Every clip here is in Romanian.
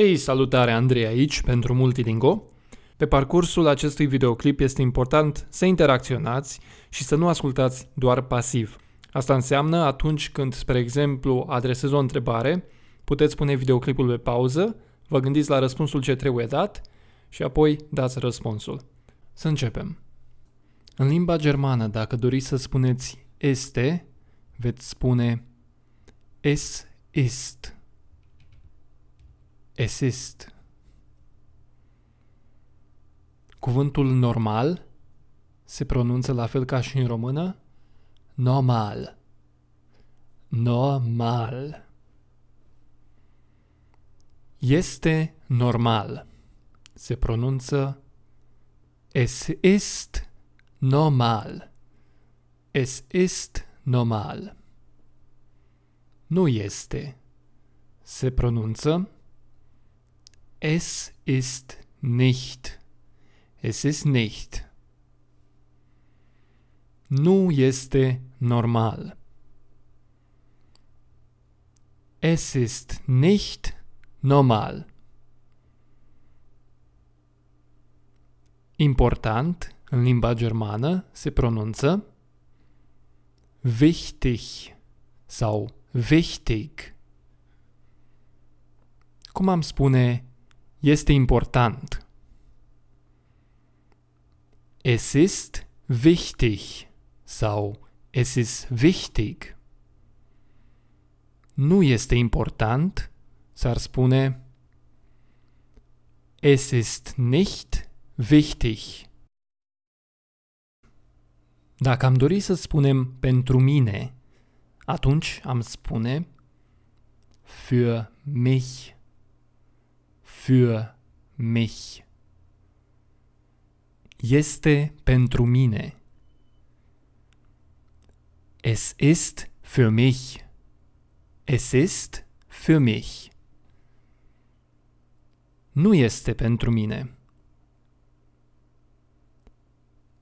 Hei, salutare Andrei aici pentru Multilingo. Pe parcursul acestui videoclip este important să interacționați și să nu ascultați doar pasiv. Asta înseamnă atunci când, spre exemplu, adresez o întrebare, puteți pune videoclipul pe pauză, vă gândiți la răspunsul ce trebuie dat și apoi dați răspunsul. Să începem. În limba germană, dacă doriți să spuneți este, veți spune es ist. Es ist. Cuvântul normal se pronunță la fel ca și în română normal. Normal. Este normal. Se pronunță Es ist normal. Es ist normal. Nu este. Se pronunță Es ist nicht. Es ist nicht. Nu este normal. Es ist nicht normal. Important în limba germană se pronunță wichtig sau wichtig. Cum am spune este important. Es ist wichtig sau es ist wichtig. Nu este important, s-ar spune Es ist nicht wichtig. Dacă am dori să spunem pentru mine, atunci am spune für mich für mich. Este pentru mine. Es ist für mich. Es ist für mich. Nu este pentru mine.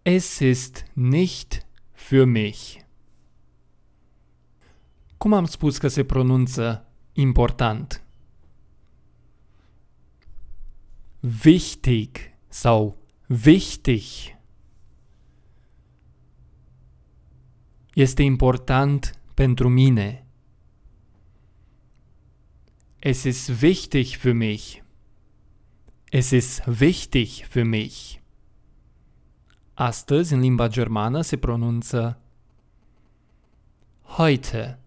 Es ist nicht für mich. Cum am spus că se pronunță important? wichtig, so wichtig. Este important pentru mine. Es ist wichtig für mich. Es ist wichtig für mich. Astăzi, in limba germană, se pronunță heute.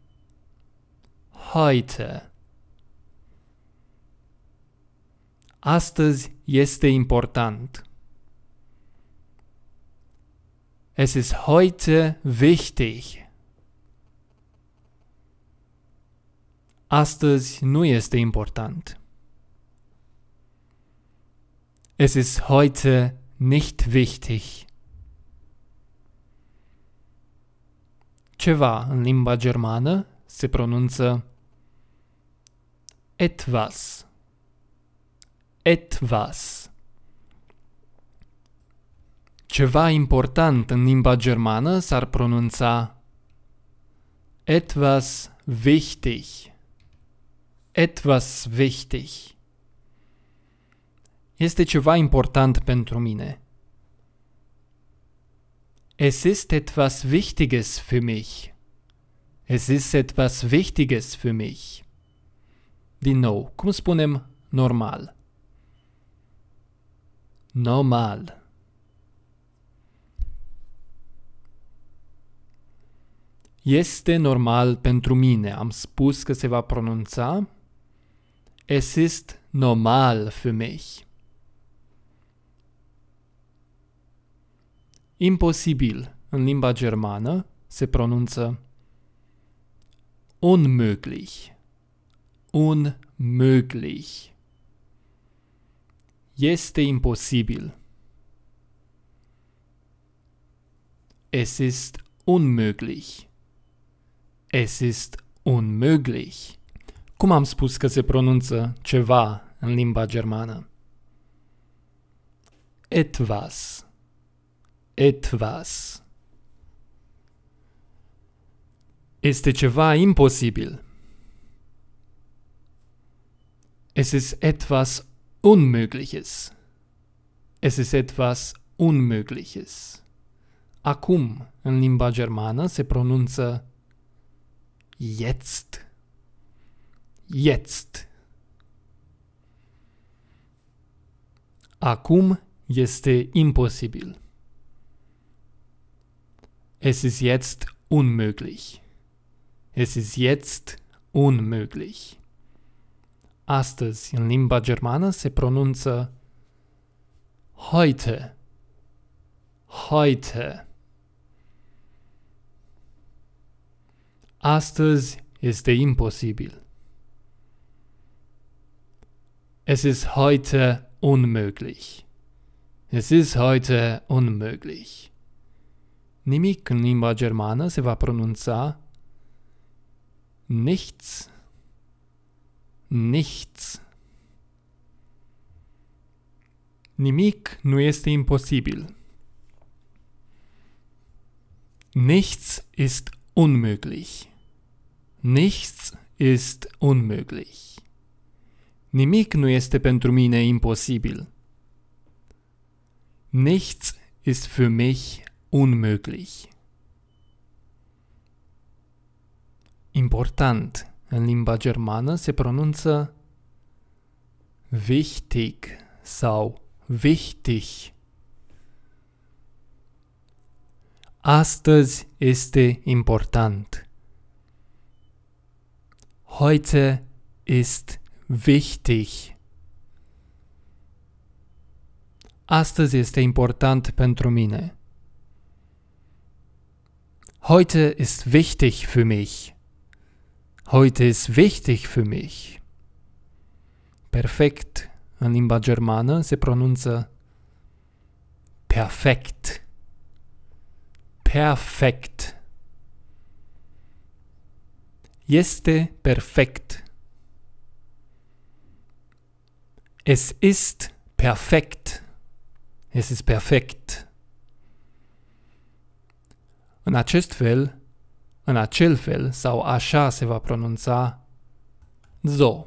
Heute. Astăzi este important. Es ist heute wichtig. Astăzi nu este important. Es ist heute nicht wichtig. Ceva in limba germană se pronunță etwas. etwas. Ceva important în limba germană s-ar pronunța etwas wichtig. Etwas wichtig. Este ceva important pentru mine. Es ist etwas Wichtiges für mich. Es ist etwas Wichtiges für mich. Din nou, cum spunem normal normal. Este normal pentru mine. Am spus că se va pronunța. Es ist normal für mich. Imposibil în limba germană se pronunță unmöglich. Unmöglich. Este imposibil. Es ist unmöglich. Es ist unmöglich. Cum am spus că se pronunță ceva în limba germană? Etwas. Etwas. Este ceva imposibil. Es ist etwas Unmögliches. Es ist etwas Unmögliches. Acum, in limba Germana se pronuncia jetzt. Jetzt. Acum este imposibil. Es ist jetzt unmöglich. Es ist jetzt unmöglich astăzi în limba germană se pronunță heute. Heute. Astăzi este imposibil. Es ist heute unmöglich. Es ist heute unmöglich. Nimic în limba germană se va pronunța nichts nichts. Nimik nu este imposibil. Nichts ist unmöglich. Nichts ist unmöglich. Nimik nu este pentru mine imposibil. Nichts ist für mich unmöglich. Important. în limba germană se pronunță wichtig sau wichtig. Astăzi este important. Heute ist wichtig. Astăzi este important pentru mine. Heute ist wichtig für mich. Heute ist wichtig für mich. Perfekt in lingua germana se pronuncia perfekt. Perfekt. Jeste perfekt. Es ist perfekt. Es ist perfekt. În acest fel, În acel fel sau așa se va pronunța zo.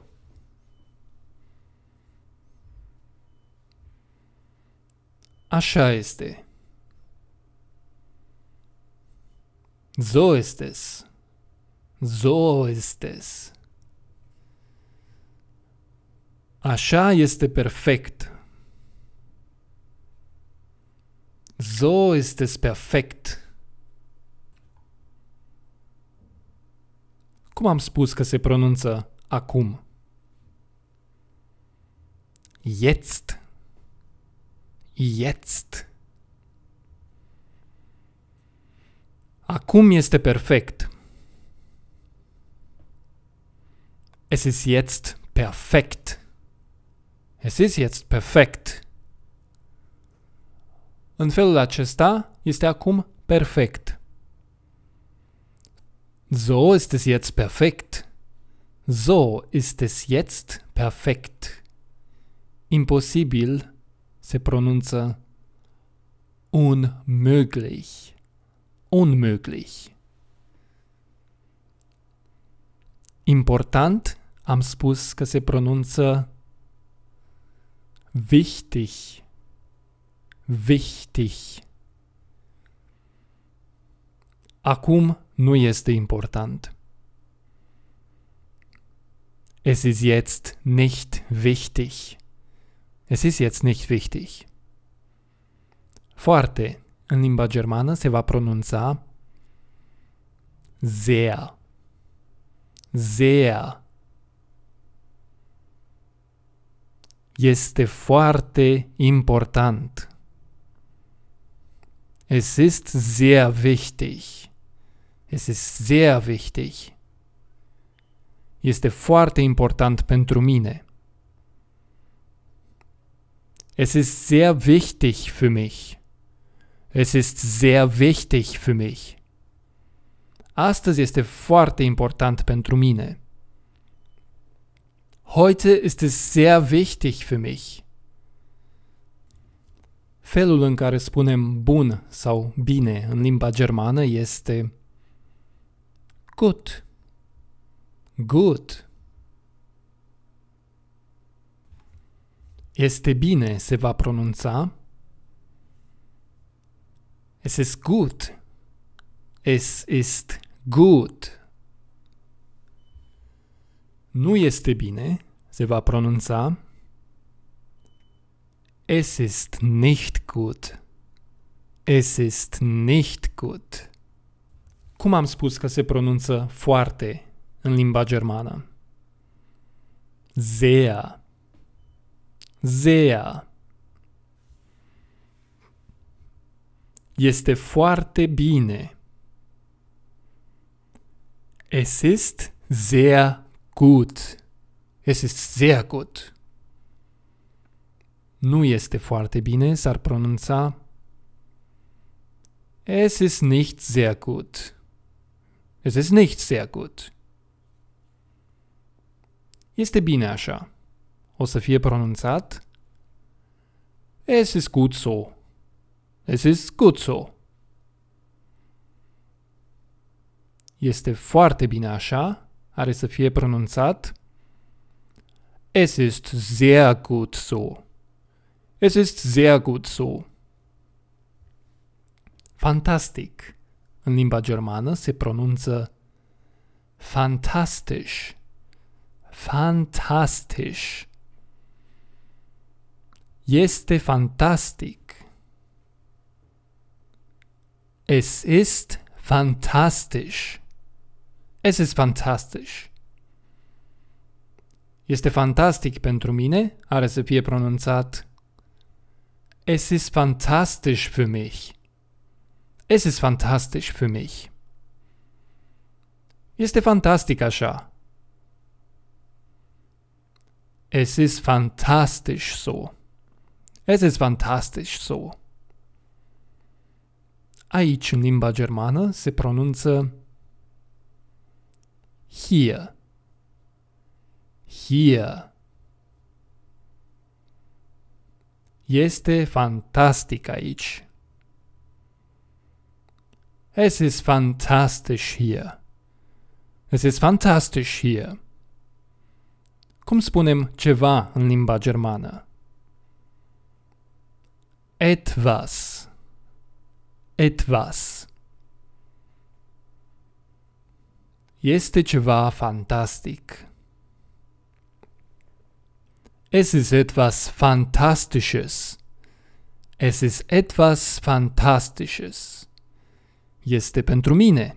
Așa este. Zo estes. Zo estes. Așa este perfect. ZO ist perfect. Cum am spus că se pronunță acum? Jetzt. Jetzt. Acum este perfect. Es ist jetzt perfekt. Es ist jetzt perfekt. În felul acesta este acum perfect. So ist es jetzt perfekt. So ist es jetzt perfekt. Impossibil se pronuncia unmöglich. Unmöglich. Important am spus că se pronunță wichtig. Wichtig. Acum nu este important. Es ist jetzt nicht wichtig. Es ist jetzt nicht wichtig. Foarte în limba germană se va pronunța sehr. Sehr. Este foarte important. Es ist sehr wichtig. Es ist sehr wichtig. Este foarte important pentru mine. Es ist sehr wichtig für mich. Es ist sehr wichtig für mich. Astăzi este foarte important pentru mine. Heute ist es sehr wichtig für mich. Felul în care spunem bun sau bine în limba germană este Gut. Gut. Este bine se va pronunța. Es ist gut. Es ist gut. Nu este bine se va pronunța. Es ist nicht gut. Es ist nicht gut. Cum am spus că se pronunță foarte în limba germană? Zea, Zea, Este foarte bine. Es ist sehr gut. Es ist sehr gut. Nu este foarte bine, s-ar pronunța. Es ist nicht sehr gut. Es ist nicht sehr gut. Este bine așa. O să fie pronunțat Es ist gut so. Es ist gut so. Este foarte bine așa. Are să fie pronunțat Es ist sehr gut so. Es ist sehr gut so. Fantastic. în limba germană se pronunță fantastisch. Fantastisch. Este fantastic. Es ist fantastisch. Es ist fantastisch. Este fantastic pentru mine, are să fie pronunțat Es ist fantastisch für mich. Es ist fantastisch für mich. Este fantastic așa. Es ist fantastisch so. Es ist fantastisch so. Aici, în limba germană, se pronunță hier. Hier. Este fantastic aici. Es ist fantastisch hier. Es ist fantastisch hier. Cum spunem ceva în limba germană? Etwas. Etwas. Este ceva fantastic. Es ist etwas Fantastisches. Es ist etwas Fantastisches. este pentru mine.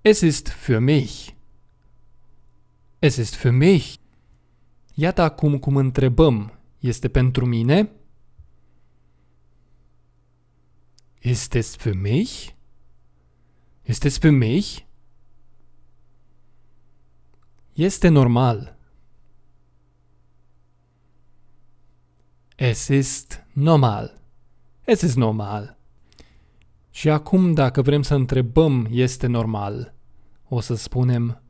Es ist für mich. Es ist für mich. Iată acum cum întrebăm. Este pentru mine? Ist es für mich? Ist es für mich? Este normal. Es ist normal. Es ist normal. Și acum, dacă vrem să întrebăm, este normal, o să spunem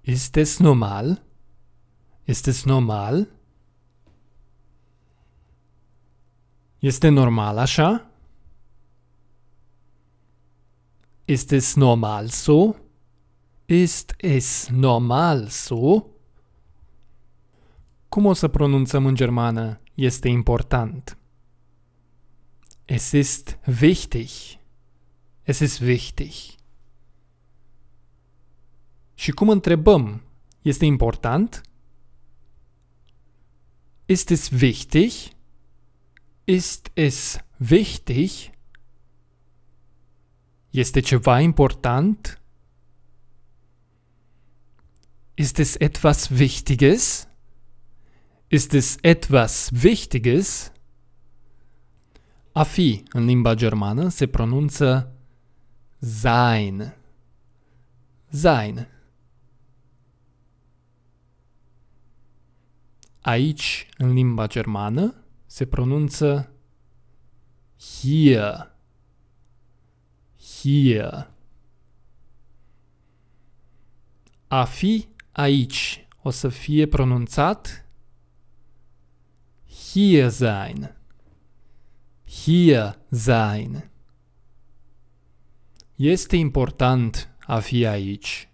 Ist es normal? Ist es normal? Este normal așa? Ist es normal so? Ist es normal so? Cum o să pronunțăm în germană este important. Es ist wichtig. Es ist wichtig. Și cum întrebăm? Este important? Ist es wichtig? Ist es wichtig? Este ceva important? Ist es etwas Wichtiges? ist es etwas Wichtiges, Afi fi limba Germana se pronunță sein. Sein. Aici, în limba Germana se pronunță hier. Hier. Afi fi aici o să fie pronunțat hier sein. Hier sein. Este important a fi aici.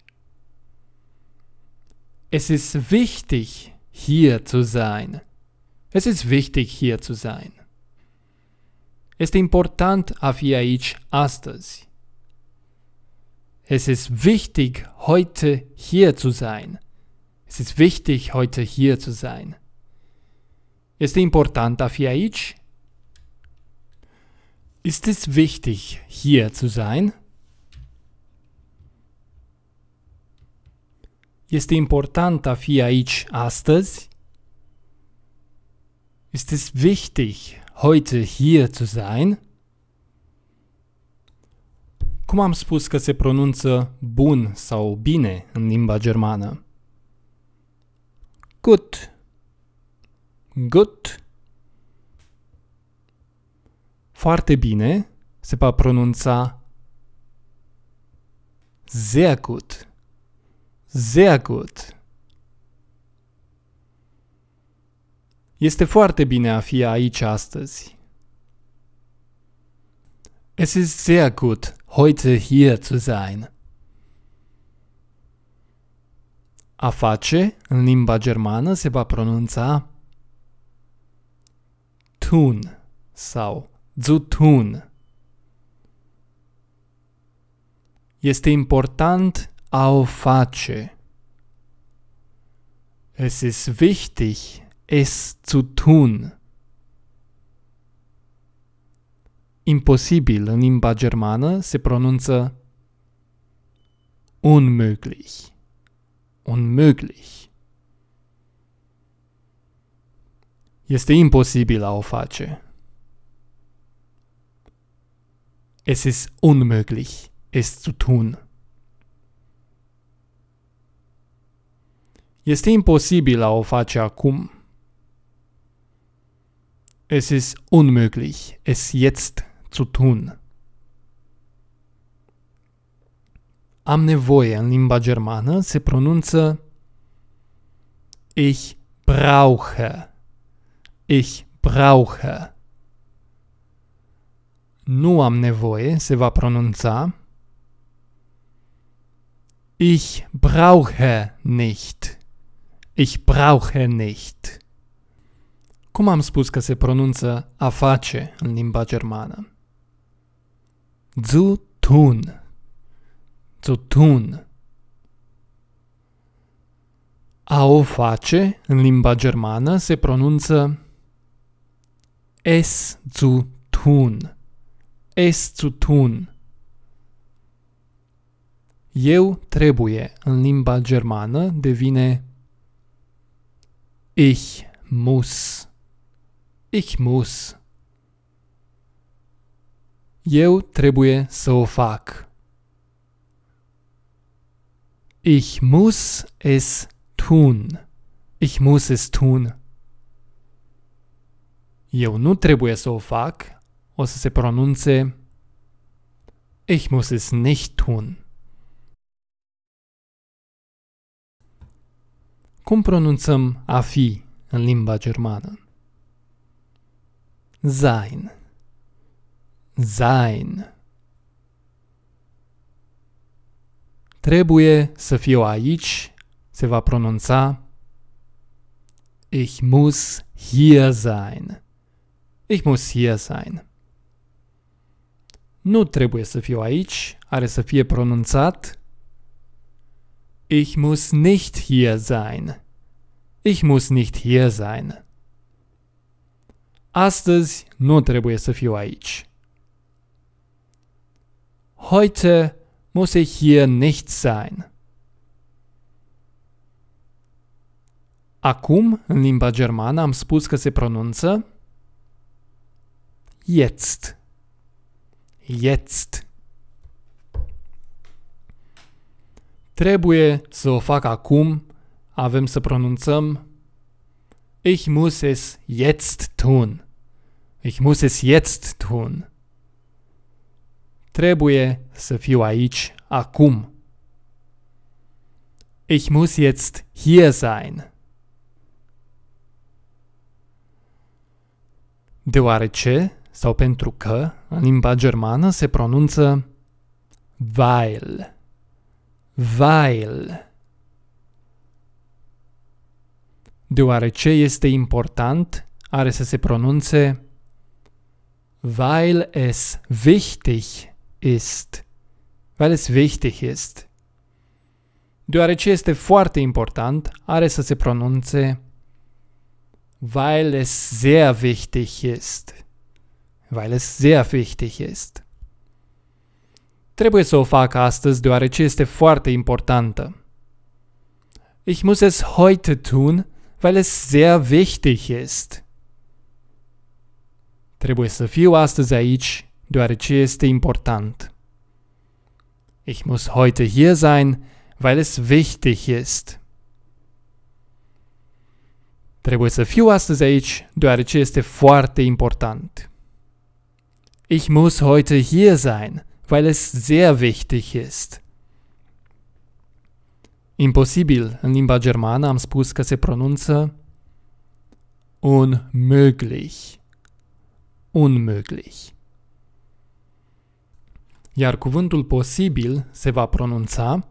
Es ist wichtig, hier zu sein. Es ist wichtig, hier zu sein. Este important a fi aici astăzi. Es ist wichtig, heute hier zu sein. Es ist wichtig, heute hier zu sein. Este important fi aici? Ist es wichtig, hier zu sein? Este important fi aici astăzi? Ist es wichtig, heute hier zu sein? Cum am spus că se pronunță bun sau bine în limba germană? Gut. Good. Foarte bine se va pronunța sehr gut. Sehr gut. Este foarte bine a fi aici astăzi. Es ist sehr gut, heute hier zu sein. A face, în limba germană, se va pronunța tun, Sau. Zu tun. Este important au face. Es ist wichtig, es zu tun. Imposibil in limba germana se pronunță unmöglich. Unmöglich. Este imposibil a o face. Es ist unmöglich, es zu tun. Este imposibil a o face acum. Es ist unmöglich, es jetzt zu tun. Am nevoie în limba germană se pronunță Ich brauche. Ich brauche. Nu am nevoie se va pronunța. Ich brauche nicht. Ich brauche nicht. Cum am spus că se pronunță a face în limba germană? Zu tun. Zu tun. A o face în limba germană se pronunță es zu tun. Es zu tun. Eu trebuie în limba germană devine Ich muss. Ich muss. Eu trebuie să o fac. Ich muss es tun. Ich muss es tun eu nu trebuie să o fac, o să se pronunțe Ich muss es nicht tun. Cum pronunțăm a fi în limba germană? Sein. Sein. Trebuie să fiu aici se va pronunța Ich muss hier sein. Ich muss hier sein. Nu trebuie să fiu aici, are să fie pronunțat. Ich muss nicht hier sein. Ich muss nicht hier sein. Astăzi nu trebuie să fiu aici. Heute muss ich hier nicht sein. Acum, în limba germană, am spus că se pronunță Jetzt. Jetzt. Trebuie să o fac acum. Avem să pronunțăm Ich muss es jetzt tun. Ich muss es jetzt tun. Trebuie să fiu aici acum. Ich muss jetzt hier sein. Deoarece sau pentru că în limba germană se pronunță weil. Weil. Deoarece este important, are să se pronunțe weil es wichtig ist. Weil es wichtig ist. Deoarece este foarte important, are să se pronunțe weil es sehr wichtig ist. Weil es sehr wichtig ist. Trebuie să o fac astăzi deoarece este foarte importantă. Ich muss es heute tun, weil es sehr wichtig ist. Trebuie să fiu astăzi aici deoarece este important. Ich muss heute hier sein, weil es wichtig ist. Trebuie să fiu astăzi aici deoarece este foarte important ich muss heute hier sein, weil es sehr wichtig ist. Imposibil in limba germană am spus se pronunță unmöglich. Unmöglich. Iar cuvântul posibil se va pronunța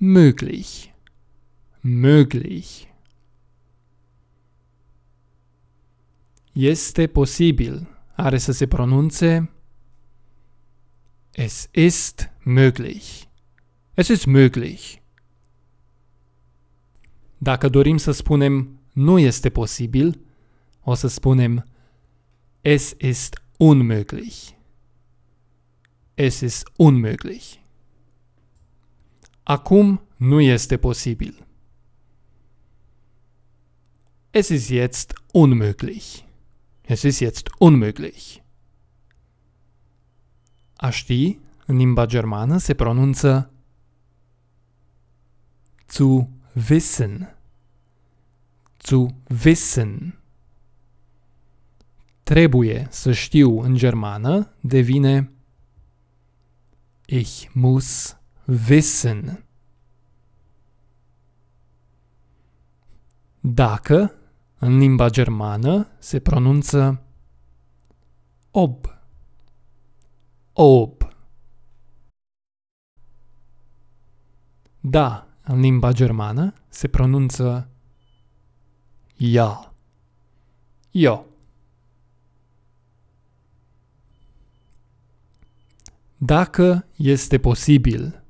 möglich. Möglich. Este posibil are să se pronunțe Es ist möglich. Es ist möglich. Dacă dorim să spunem nu este posibil, o să spunem Es ist unmöglich. Es ist unmöglich. Acum nu este posibil. Es ist jetzt unmöglich. Es ist jetzt unmöglich. Asti, Nimba Germana, se pronunță zu wissen. Zu wissen. Trebuje, se stiu in Germana, devine Ich muss wissen. Dacă În limba germană se pronunță ob. Ob. Da, în limba germană se pronunță ja. Io. Dacă este posibil.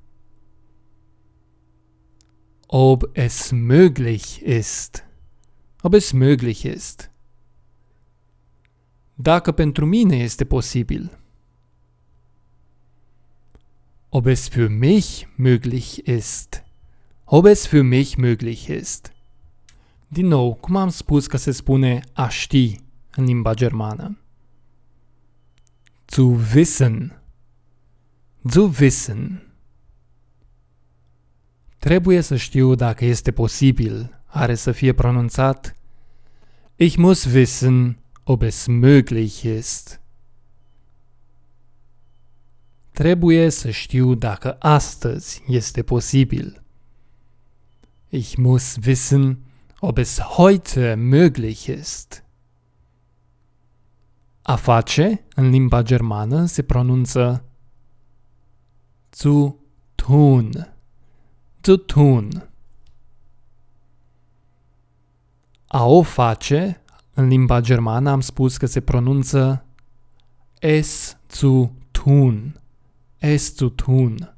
Ob es möglich ist ob es möglich ist. Dacă pentru mine este posibil. Ob es für mich möglich ist. Ob es für mich möglich ist. Din nou, cum am spus că se spune a ști în limba germană? Zu wissen. Zu wissen. Trebuie să știu dacă este posibil are să fie pronunțat Ich muss wissen, ob es möglich ist. Trebuie să știu dacă astăzi este posibil. Ich muss wissen, ob es heute möglich ist. A face, în limba germană, se pronunță zu tun. Zu tun. A o face, în limba germană am spus că se pronunță es zu tun. Es zu tun.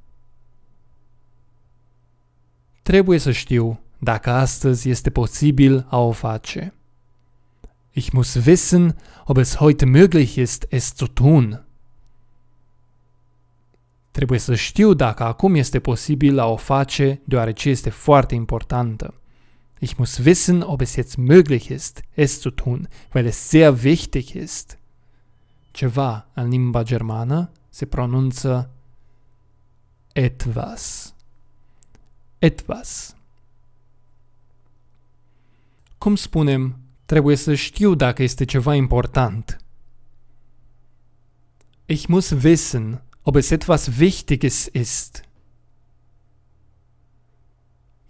Trebuie să știu dacă astăzi este posibil a o face. Ich muss wissen, ob es heute möglich ist, es zu tun. Trebuie să știu dacă acum este posibil a o face, deoarece este foarte importantă. Ich muss wissen, ob es jetzt möglich ist, es zu tun, weil es sehr wichtig ist. Ceva în limba germana se pronuncia etwas. Etwas. Cum spunem, trebuie să știu dacă este ceva important. Ich muss wissen, ob es etwas Wichtiges ist.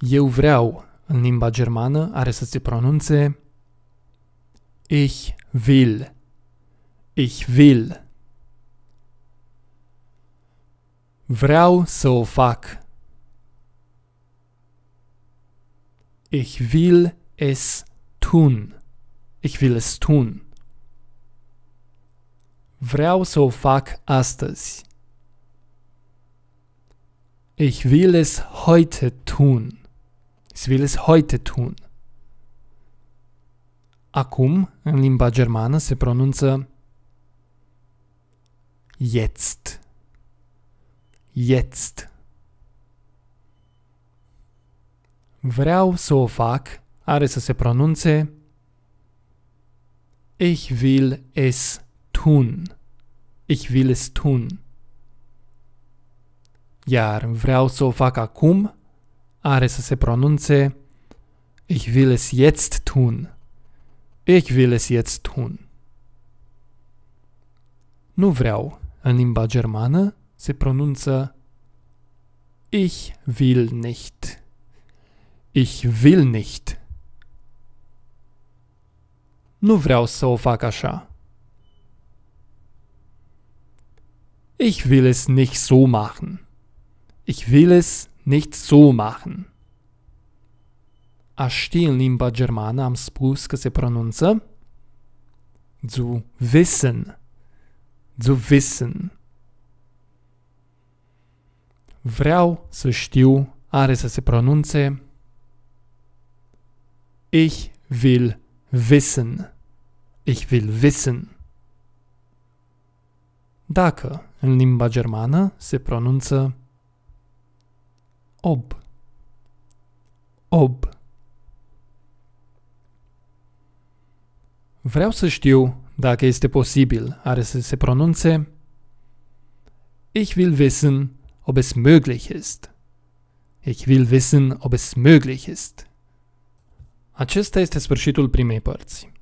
Eu vreau în limba germană are să se pronunțe Ich will. Ich will. Vreau să o fac. Ich will es tun. Ich will es tun. Vreau să o fac astăzi. Ich will es heute tun. Sie will es heute tun. Acum, în limba germană, se pronunță jetzt. Jetzt. Vreau să o fac are să se pronunțe Ich will es tun. Ich will es tun. Iar vreau să o fac acum are să se pronunțe Ich will es jetzt tun. Ich will es jetzt tun. Nu vreau. În limba germană se pronunță Ich will nicht. Ich will nicht. Nu vreau să o fac așa. Ich will es nicht so machen. Ich will es nicht so machen. Asti in limba germana am spus că se pronunță zu wissen. Zu wissen. Vreau să știu are să se pronunțe Ich will wissen. Ich will wissen. Dacă în limba germană se pronunță ob ob Vreau să știu dacă este posibil, are să se pronunțe Ich will wissen, ob es möglich ist. Ich will wissen, ob es möglich ist. Acesta este sfârșitul primei părți.